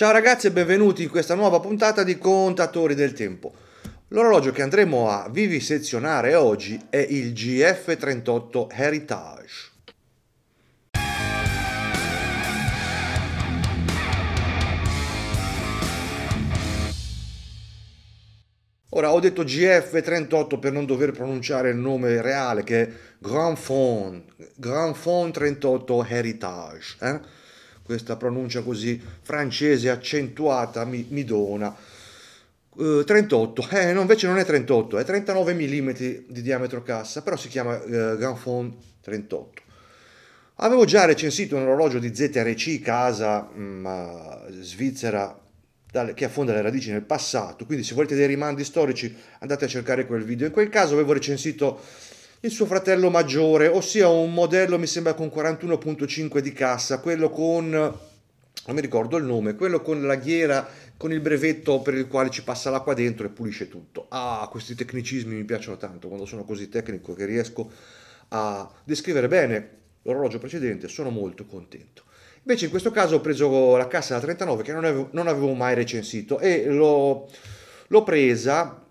Ciao ragazzi e benvenuti in questa nuova puntata di Contatori del Tempo. L'orologio che andremo a vivisezionare oggi è il GF38 Heritage. Ora ho detto GF38 per non dover pronunciare il nome reale che è Grand Fond, Grand Fond 38 Heritage. Eh? questa pronuncia così francese accentuata mi, mi dona. Uh, eh, 38, eh, no, invece non è 38, è 39 mm di diametro cassa, però si chiama uh, eh, Ganfond 38. Avevo già recensito un orologio di ZRC, casa mh, mm, svizzera, che affonda le radici nel passato, quindi se volete dei rimandi storici andate a cercare quel video. In quel caso avevo recensito il suo fratello maggiore, ossia un modello mi sembra con 41.5 di cassa, quello con, non mi ricordo il nome, quello con la ghiera, con il brevetto per il quale ci passa l'acqua dentro e pulisce tutto. Ah, questi tecnicismi mi piacciono tanto, quando sono così tecnico che riesco a descrivere bene l'orologio precedente, sono molto contento. Invece in questo caso ho preso la cassa da 39 che non avevo, non avevo mai recensito e l'ho, l'ho presa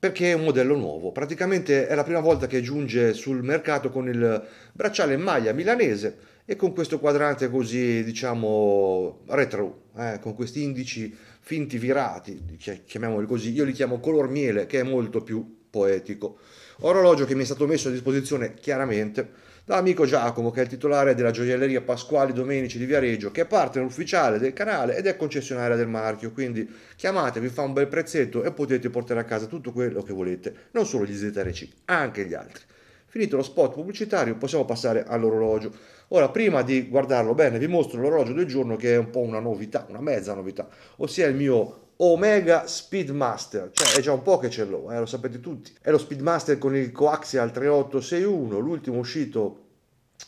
perché è un modello nuovo. Praticamente è la prima volta che giunge sul mercato con il bracciale in maglia milanese e con questo quadrante così, diciamo, retro, eh, con questi indici finti virati, chiamiamoli così, io li chiamo color miele, che è molto più poetico. Orologio che mi è stato messo a disposizione chiaramente da amico Giacomo, che è il titolare della gioielleria Pasquali Domenici di Viareggio, che è partner ufficiale del canale ed è concessionaria del marchio. Quindi chiamatevi, fa un bel prezzetto e potete portare a casa tutto quello che volete, non solo gli ZRC, anche gli altri. Finito lo spot pubblicitario, possiamo passare all'orologio. Ora, prima di guardarlo bene, vi mostro l'orologio del giorno che è un po' una novità, una mezza novità, ossia il mio Omega Speedmaster, cioè è già un po' che ce l'ho, eh, lo sapete tutti. È lo Speedmaster con il coaxial 3861, l'ultimo uscito,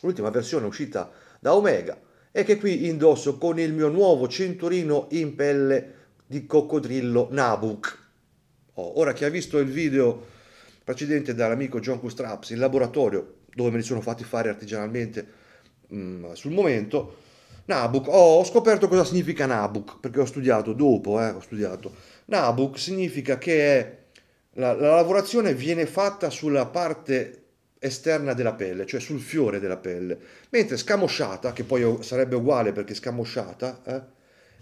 l'ultima versione uscita da Omega e che qui indosso con il mio nuovo cinturino in pelle di coccodrillo Nabuc. Oh, ora chi ha visto il video precedente dall'amico John Custraps in laboratorio, dove me li sono fatti fare artigianalmente mh, mm, sul momento, Nabuc, oh, ho scoperto cosa significa Nabuc, perché ho studiato dopo, eh, ho studiato. Nabuc significa che la, la lavorazione viene fatta sulla parte esterna della pelle, cioè sul fiore della pelle, mentre scamosciata, che poi sarebbe uguale perché scamosciata, eh,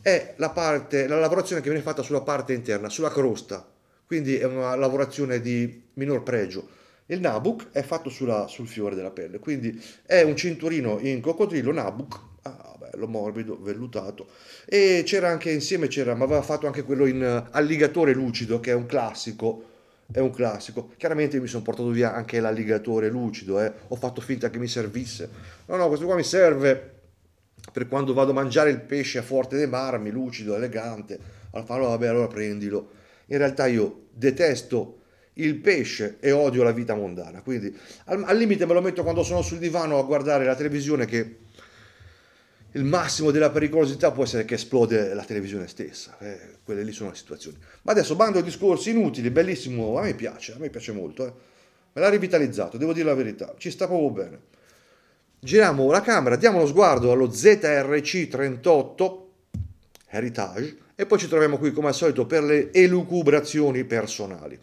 è la, parte, la lavorazione che viene fatta sulla parte interna, sulla crosta, quindi è una lavorazione di minor pregio. Il Nabuc è fatto sulla, sul fiore della pelle, quindi è un cinturino in coccodrillo Nabuc Ah, bello morbido, vellutato. E c'era anche insieme, c'era, ma aveva fatto anche quello in eh, Alligatore Lucido, che è un classico. È un classico. Chiaramente mi sono portato via anche l'alligatore lucido, eh. ho fatto finta che mi servisse. No, no, questo qua mi serve per quando vado a mangiare il pesce a forte dei marmi, lucido, elegante. Allora farò, vabbè, allora prendilo. In realtà io detesto il pesce e odio la vita mondana. Quindi al, al limite me lo metto quando sono sul divano a guardare la televisione che il massimo della pericolosità può essere che esplode la televisione stessa, eh, quelle lì sono le situazioni. Ma adesso bando a discorsi inutili, bellissimo, a me piace, a me piace molto, eh. me l'ha rivitalizzato, devo dire la verità, ci sta proprio bene. Giriamo la camera, diamo lo sguardo allo ZRC38 Heritage e poi ci troviamo qui come al solito per le elucubrazioni personali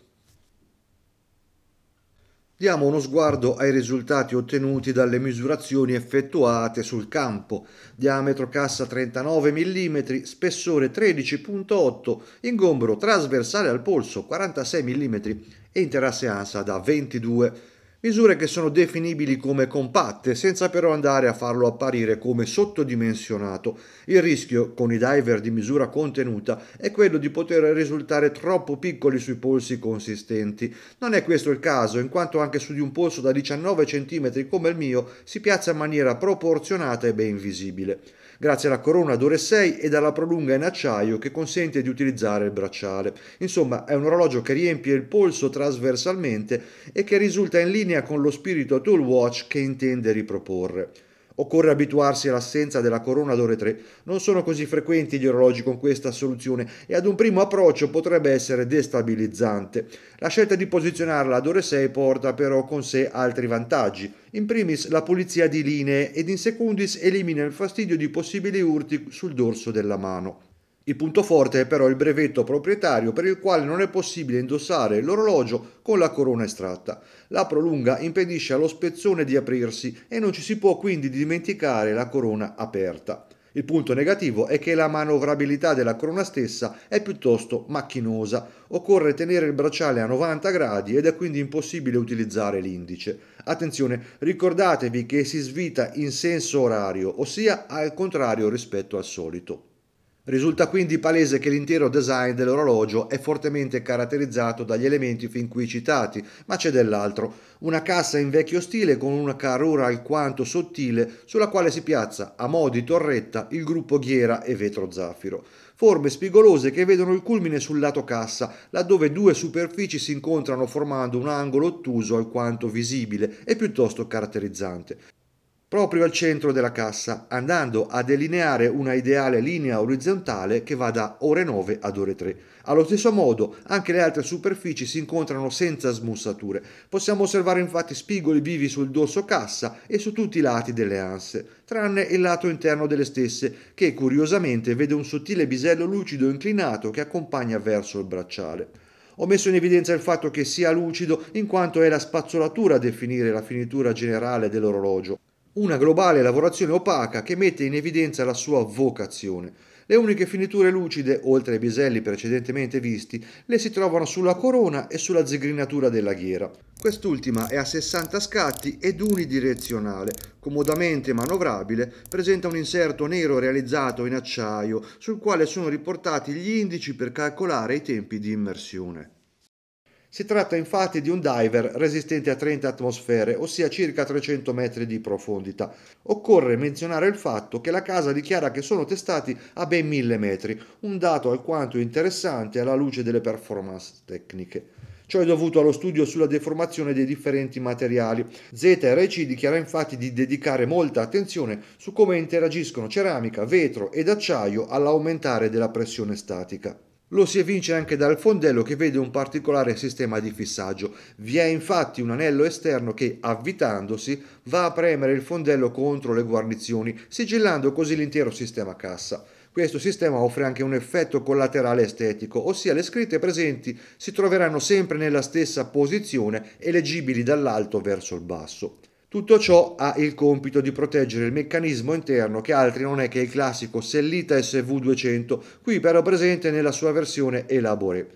diamo uno sguardo ai risultati ottenuti dalle misurazioni effettuate sul campo. Diametro cassa 39 mm, spessore 13.8, ingombro trasversale al polso 46 mm e interasse ANSA da 22 mm misure che sono definibili come compatte, senza però andare a farlo apparire come sottodimensionato. Il rischio, con i diver di misura contenuta, è quello di poter risultare troppo piccoli sui polsi consistenti. Non è questo il caso, in quanto anche su di un polso da 19 cm come il mio si piazza in maniera proporzionata e ben visibile grazie alla corona ad ore 6 e alla prolunga in acciaio che consente di utilizzare il bracciale. Insomma, è un orologio che riempie il polso trasversalmente e che risulta in linea con lo spirito tool watch che intende riproporre. Occorre abituarsi all'assenza della corona d'ore 3. Non sono così frequenti gli orologi con questa soluzione e ad un primo approccio potrebbe essere destabilizzante. La scelta di posizionarla ad ore 6 porta però con sé altri vantaggi. In primis la pulizia di linee ed in secundis elimina il fastidio di possibili urti sul dorso della mano. Il punto forte è però il brevetto proprietario per il quale non è possibile indossare l'orologio con la corona estratta. La prolunga impedisce allo spezzone di aprirsi e non ci si può quindi dimenticare la corona aperta. Il punto negativo è che la manovrabilità della corona stessa è piuttosto macchinosa. Occorre tenere il bracciale a 90 gradi ed è quindi impossibile utilizzare l'indice. Attenzione, ricordatevi che si svita in senso orario, ossia al contrario rispetto al solito. Risulta quindi palese che l'intero design dell'orologio è fortemente caratterizzato dagli elementi fin qui citati, ma c'è dell'altro. Una cassa in vecchio stile con una carrura alquanto sottile sulla quale si piazza a mo' di torretta il gruppo ghiera e vetro zaffiro. Forme spigolose che vedono il culmine sul lato cassa, laddove due superfici si incontrano formando un angolo ottuso alquanto visibile e piuttosto caratterizzante proprio al centro della cassa, andando a delineare una ideale linea orizzontale che va da ore 9 ad ore 3. Allo stesso modo, anche le altre superfici si incontrano senza smussature. Possiamo osservare infatti spigoli vivi sul dorso cassa e su tutti i lati delle anse, tranne il lato interno delle stesse, che curiosamente vede un sottile bisello lucido inclinato che accompagna verso il bracciale. Ho messo in evidenza il fatto che sia lucido in quanto è la spazzolatura a definire la finitura generale dell'orologio, una globale lavorazione opaca che mette in evidenza la sua vocazione. Le uniche finiture lucide, oltre ai biselli precedentemente visti, le si trovano sulla corona e sulla zigrinatura della ghiera. Quest'ultima è a 60 scatti ed unidirezionale, comodamente manovrabile, presenta un inserto nero realizzato in acciaio sul quale sono riportati gli indici per calcolare i tempi di immersione. Si tratta infatti di un diver resistente a 30 atmosfere, ossia circa 300 metri di profondità. Occorre menzionare il fatto che la casa dichiara che sono testati a ben 1000 metri, un dato alquanto interessante alla luce delle performance tecniche. Ciò è dovuto allo studio sulla deformazione dei differenti materiali. ZRC dichiara infatti di dedicare molta attenzione su come interagiscono ceramica, vetro ed acciaio all'aumentare della pressione statica. Lo si evince anche dal fondello che vede un particolare sistema di fissaggio. Vi è infatti un anello esterno che, avvitandosi, va a premere il fondello contro le guarnizioni, sigillando così l'intero sistema cassa. Questo sistema offre anche un effetto collaterale estetico, ossia le scritte presenti si troveranno sempre nella stessa posizione e leggibili dall'alto verso il basso. Tutto ciò ha il compito di proteggere il meccanismo interno che altri non è che il classico Sellita SV200, qui però presente nella sua versione Elabore.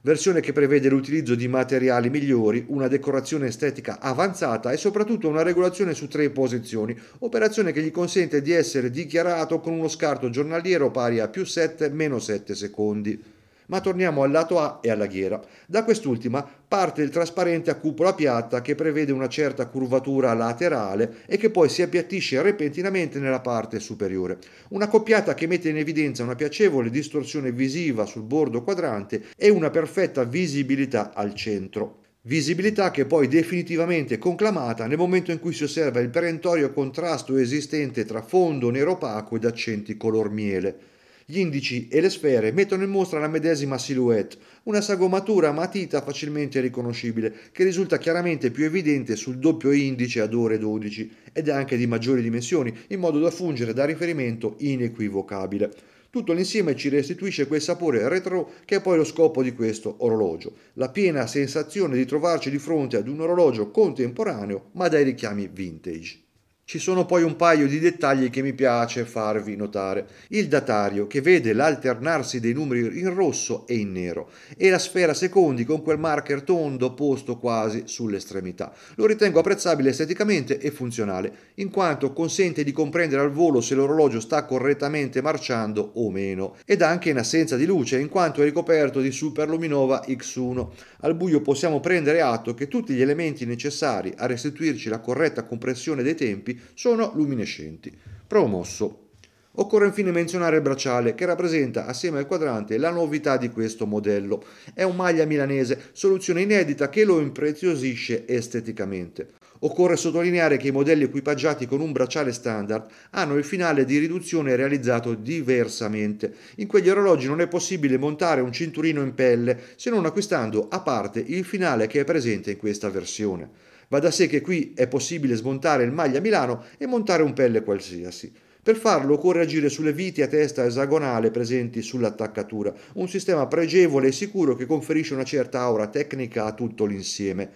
Versione che prevede l'utilizzo di materiali migliori, una decorazione estetica avanzata e soprattutto una regolazione su tre posizioni, operazione che gli consente di essere dichiarato con uno scarto giornaliero pari a più 7-7 secondi. Ma torniamo al lato A e alla ghiera. Da quest'ultima parte il trasparente a cupola piatta che prevede una certa curvatura laterale e che poi si appiattisce repentinamente nella parte superiore. Una coppiata che mette in evidenza una piacevole distorsione visiva sul bordo quadrante e una perfetta visibilità al centro. Visibilità che è poi definitivamente conclamata nel momento in cui si osserva il perentorio contrasto esistente tra fondo nero opaco ed accenti color miele. Gli indici e le sfere mettono in mostra la medesima silhouette, una sagomatura matita facilmente riconoscibile, che risulta chiaramente più evidente sul doppio indice ad ore 12 ed è anche di maggiori dimensioni, in modo da fungere da riferimento inequivocabile. Tutto l'insieme ci restituisce quel sapore retro che è poi lo scopo di questo orologio, la piena sensazione di trovarci di fronte ad un orologio contemporaneo ma dai richiami vintage. Ci sono poi un paio di dettagli che mi piace farvi notare. Il datario, che vede l'alternarsi dei numeri in rosso e in nero, e la sfera secondi con quel marker tondo posto quasi sull'estremità. Lo ritengo apprezzabile esteticamente e funzionale, in quanto consente di comprendere al volo se l'orologio sta correttamente marciando o meno, ed anche in assenza di luce, in quanto è ricoperto di superluminova X1. Al buio possiamo prendere atto che tutti gli elementi necessari a restituirci la corretta compressione dei tempi sono luminescenti. Promosso. Occorre infine menzionare il bracciale che rappresenta assieme al quadrante la novità di questo modello. È un maglia milanese, soluzione inedita che lo impreziosisce esteticamente. Occorre sottolineare che i modelli equipaggiati con un bracciale standard hanno il finale di riduzione realizzato diversamente. In quegli orologi non è possibile montare un cinturino in pelle se non acquistando a parte il finale che è presente in questa versione. Va da sé che qui è possibile smontare il maglia Milano e montare un pelle qualsiasi. Per farlo occorre agire sulle viti a testa esagonale presenti sull'attaccatura, un sistema pregevole e sicuro che conferisce una certa aura tecnica a tutto l'insieme.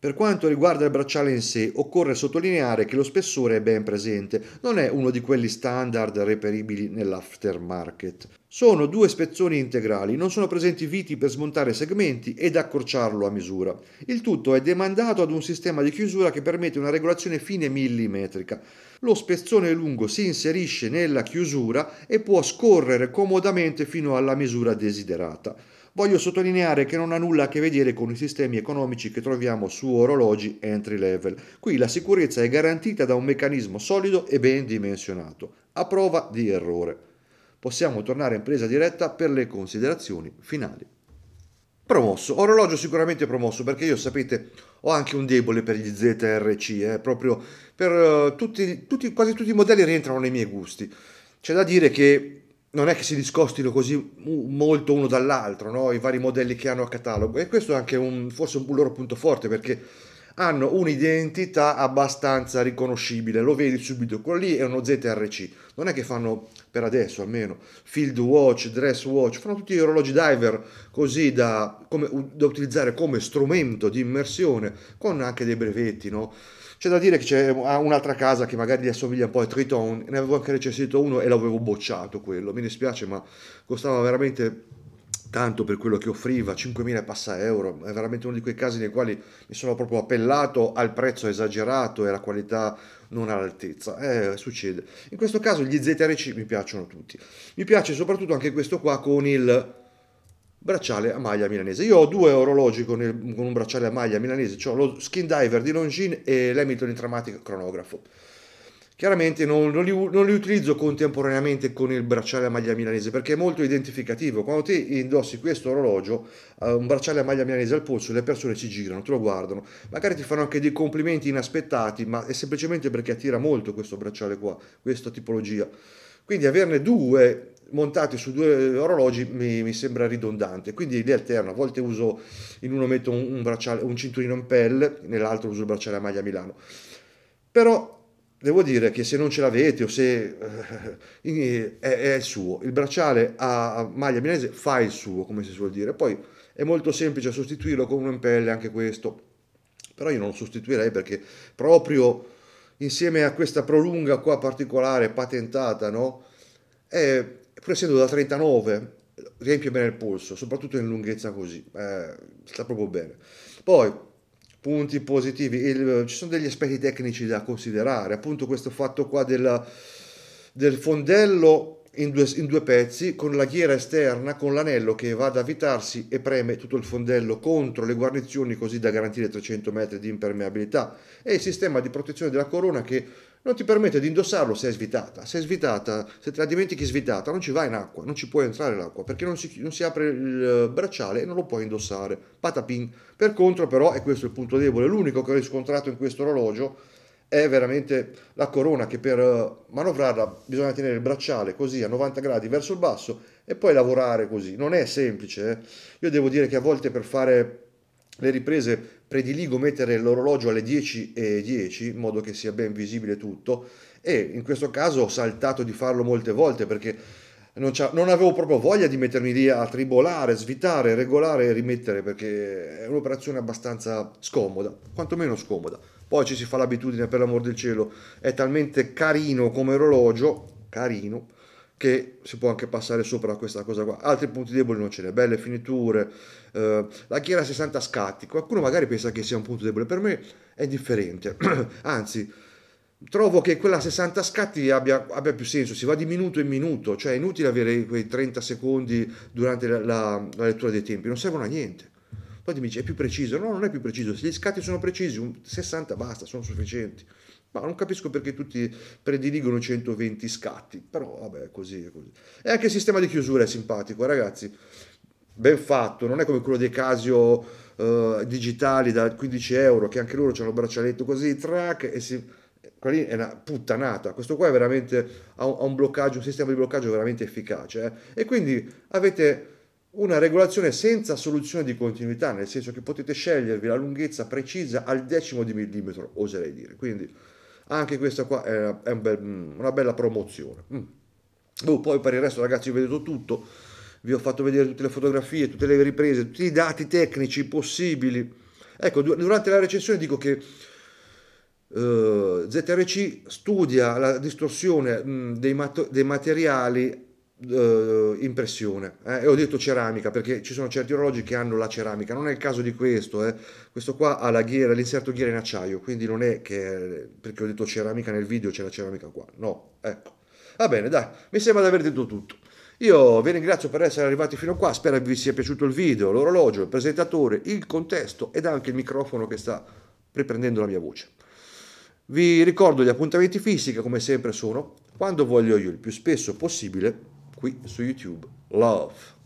Per quanto riguarda il bracciale in sé, occorre sottolineare che lo spessore è ben presente, non è uno di quelli standard reperibili nell'aftermarket. Sono due spezzoni integrali, non sono presenti viti per smontare segmenti ed accorciarlo a misura. Il tutto è demandato ad un sistema di chiusura che permette una regolazione fine millimetrica. Lo spezzone lungo si inserisce nella chiusura e può scorrere comodamente fino alla misura desiderata voglio sottolineare che non ha nulla a che vedere con i sistemi economici che troviamo su orologi entry level. Qui la sicurezza è garantita da un meccanismo solido e ben dimensionato, a prova di errore. Possiamo tornare in presa diretta per le considerazioni finali. Promosso, orologio sicuramente promosso perché io sapete ho anche un debole per gli ZRC, eh, proprio per uh, tutti, tutti, quasi tutti i modelli rientrano nei miei gusti. C'è da dire che non è che si discostino così molto uno dall'altro, no? i vari modelli che hanno a catalogo. E questo è anche un, forse un loro punto forte perché hanno un'identità abbastanza riconoscibile, lo vedi subito, quello lì è uno ZRC, non è che fanno, per adesso almeno, field watch, dress watch, fanno tutti gli orologi diver così da, come, da utilizzare come strumento di immersione, con anche dei brevetti, no? C'è da dire che c'è un'altra casa che magari gli assomiglia un po' a Triton, ne avevo anche recensito uno e l'avevo bocciato quello, mi dispiace ma costava veramente tanto per quello che offriva, 5.000 passa euro, è veramente uno di quei casi nei quali mi sono proprio appellato al prezzo esagerato e alla qualità non all'altezza, eh, succede. In questo caso gli ZRC mi piacciono tutti, mi piace soprattutto anche questo qua con il bracciale a maglia milanese. Io ho due orologi con, il, con un bracciale a maglia milanese, cioè lo Skin Diver di Longines e l'Hamilton Intramatic Cronografo. Chiaramente non, non, li, non, li, utilizzo contemporaneamente con il bracciale a maglia milanese perché è molto identificativo. Quando ti indossi questo orologio, eh, un bracciale a maglia milanese al polso, le persone ci girano, te lo guardano, magari ti fanno anche dei complimenti inaspettati, ma è semplicemente perché attira molto questo bracciale qua, questa tipologia. Quindi averne due montati su due orologi mi, mi, sembra ridondante, quindi li alterno, a volte uso, in uno metto un, un, bracciale, un cinturino in pelle, nell'altro uso il bracciale a maglia Milano. Però devo dire che se non ce l'avete o se eh, è, è, il suo, il bracciale a maglia milanese fa il suo, come si suol dire, poi è molto semplice sostituirlo con uno in pelle, anche questo, però io non lo sostituirei perché proprio insieme a questa prolunga qua particolare patentata, no? È pur essendo da 39 riempie bene il polso, soprattutto in lunghezza così, eh, sta proprio bene. Poi, punti positivi, il, ci sono degli aspetti tecnici da considerare, appunto questo fatto qua della, del fondello in due, in due, pezzi con la ghiera esterna, con l'anello che va ad avvitarsi e preme tutto il fondello contro le guarnizioni così da garantire 300 metri di impermeabilità e il sistema di protezione della corona che non ti permette di indossarlo se è svitata. Se è svitata, se te la dimentichi svitata, non ci va in acqua, non ci può entrare l'acqua perché non si, non si apre il eh, bracciale e non lo puoi indossare. Patapin. Per contro, però, e questo è il punto debole, l'unico che ho riscontrato in questo orologio è veramente la corona che per eh, manovrarla bisogna tenere il bracciale così a 90 gradi verso il basso e poi lavorare così. Non è semplice. Eh? Io devo dire che a volte per fare le riprese prediligo mettere l'orologio alle 10.10 10, in modo che sia ben visibile tutto e in questo caso ho saltato di farlo molte volte perché non, non avevo proprio voglia di mettermi lì a tribolare, svitare, regolare e rimettere perché è un'operazione abbastanza scomoda, quantomeno scomoda. Poi ci si fa l'abitudine, per l'amor del cielo, è talmente carino come orologio, carino, che si può anche passare sopra questa cosa qua. Altri punti deboli non ce ne, belle finiture, eh, la chiera 60 scatti, qualcuno magari pensa che sia un punto debole, per me è differente. anzi trovo che quella 60 scatti abbia, abbia, più senso, si va di minuto in minuto, cioè è inutile avere quei 30 secondi durante la, la, la lettura dei tempi, non servono a niente. Poi ti dice è più preciso, no non è più preciso, se gli scatti sono precisi, 60 basta, sono sufficienti. Ma non capisco perché tutti prediligono 120 scatti, però vabbè, così è così. E anche il sistema di chiusura è simpatico, eh, ragazzi. Ben fatto, non è come quello dei Casio eh, digitali da 15 euro, che anche loro hanno il braccialetto così, track, e si... Quella è una puttanata, questo qua è veramente, ha un, bloccaggio, un sistema di bloccaggio veramente efficace. Eh? E quindi avete una regolazione senza soluzione di continuità, nel senso che potete scegliervi la lunghezza precisa al decimo di millimetro, oserei dire. Quindi anche questa qua è, una, è un bel, mm, una bella promozione mm. oh, poi per il resto ragazzi ho veduto tutto vi ho fatto vedere tutte le fotografie tutte le riprese tutti i dati tecnici possibili ecco durante la recensione dico che Uh, eh, ZRC studia la distorsione mh, mm, dei, mat- dei, materiali eh, impressione eh. e ho detto ceramica perché ci sono certi orologi che hanno la ceramica non è il caso di questo eh. questo qua ha la ghiera l'inserto ghiera in acciaio quindi non è che perché ho detto ceramica nel video c'è la ceramica qua no ecco va bene dai mi sembra di aver detto tutto io vi ringrazio per essere arrivati fino a qua, spero vi sia piaciuto il video, l'orologio, il presentatore, il contesto ed anche il microfono che sta riprendendo la mia voce. Vi ricordo gli appuntamenti fisici, come sempre sono quando voglio io, il più spesso possibile, qui su YouTube. Love.